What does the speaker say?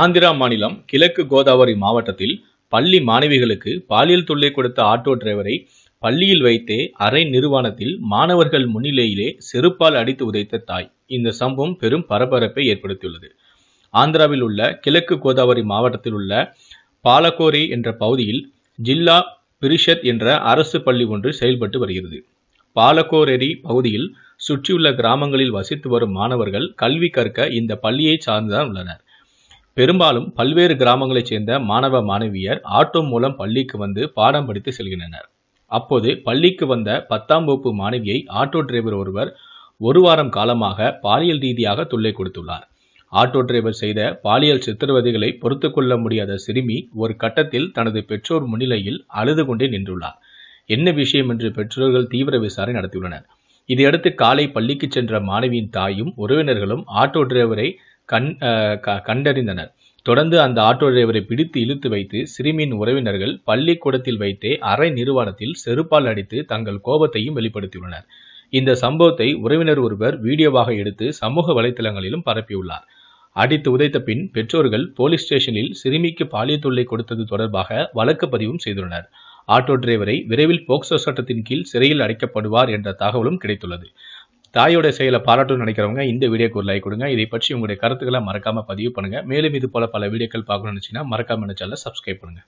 ஆந்திரா மாநிலம் கிழக்கு கோதாவரி மாவட்டத்தில் பள்ளி மாணவிகளுக்கு பாலியல் தொல்லை கொடுத்த ஆட்டோ டிரைவரை பள்ளியில் வைத்தே அரை நிறுவனத்தில் மாணவர்கள் முன்னிலையிலே செருப்பால் அடித்து உதைத்த தாய் இந்த சம்பவம் பெரும் பரபரப்பை ஏற்படுத்தியுள்ளது ஆந்திராவில் உள்ள கிழக்கு கோதாவரி மாவட்டத்தில் உள்ள பாலக்கோரி என்ற பகுதியில் ஜில்லா பிரிஷத் என்ற அரசு பள்ளி ஒன்று செயல்பட்டு வருகிறது பாலக்கோரெரி பகுதியில் சுற்றியுள்ள கிராமங்களில் வசித்து வரும் மாணவர்கள் கல்வி கற்க இந்த பள்ளியை சார்ந்துதான் உள்ளனர் பெரும்பாலும் பல்வேறு கிராமங்களைச் சேர்ந்த மாணவ மாணவியர் ஆட்டோ மூலம் பள்ளிக்கு வந்து பாடம் படித்து செல்கின்றனர் அப்போது பள்ளிக்கு வந்த பத்தாம் வகுப்பு மாணவியை ஆட்டோ டிரைவர் ஒருவர் ஒரு வாரம் காலமாக பாலியல் ரீதியாக தொல்லை கொடுத்துள்ளார் ஆட்டோ டிரைவர் செய்த பாலியல் சித்திரவதைகளை பொறுத்து கொள்ள முடியாத சிறுமி ஒரு கட்டத்தில் தனது பெற்றோர் முன்னிலையில் அழுது கொண்டே நின்றுள்ளார் என்ன விஷயம் என்று பெற்றோர்கள் தீவிர விசாரணை நடத்தியுள்ளனர் இதையடுத்து காலை பள்ளிக்கு சென்ற மாணவியின் தாயும் உறவினர்களும் ஆட்டோ டிரைவரை கண் கண்டறிந்தனர் தொடர்ந்து அந்த ஆட்டோ டிரைவரை பிடித்து இழுத்து வைத்து சிறுமியின் உறவினர்கள் பள்ளிக்கூடத்தில் வைத்தே அரை நிறுவனத்தில் செருப்பால் அடித்து தங்கள் கோபத்தையும் வெளிப்படுத்தியுள்ளனர் இந்த சம்பவத்தை உறவினர் ஒருவர் வீடியோவாக எடுத்து சமூக வலைதளங்களிலும் பரப்பியுள்ளார் அடித்து உதைத்த பின் பெற்றோர்கள் போலீஸ் ஸ்டேஷனில் சிறுமிக்கு பாலியல் தொல்லை கொடுத்தது தொடர்பாக வழக்கு பதிவும் செய்துள்ளனர் ஆட்டோ டிரைவரை விரைவில் போக்சோ சட்டத்தின் கீழ் சிறையில் அடைக்கப்படுவார் என்ற தகவலும் கிடைத்துள்ளது தாயோட செயலை பாராட்டும்னு நினைக்கிறவங்க இந்த வீடியோக்கு ஒரு லைக் கொடுங்க இதை பற்றி உங்களுடைய கருத்துக்களை மறக்காமல் பதிவு பண்ணுங்கள் மேலும் இது போல பல வீடியோக்கள் பார்க்கணும்னு நினச்சிங்கன்னா மறக்காமல் சேனலை சப்ஸ்கிரைப் பண்ணுங்க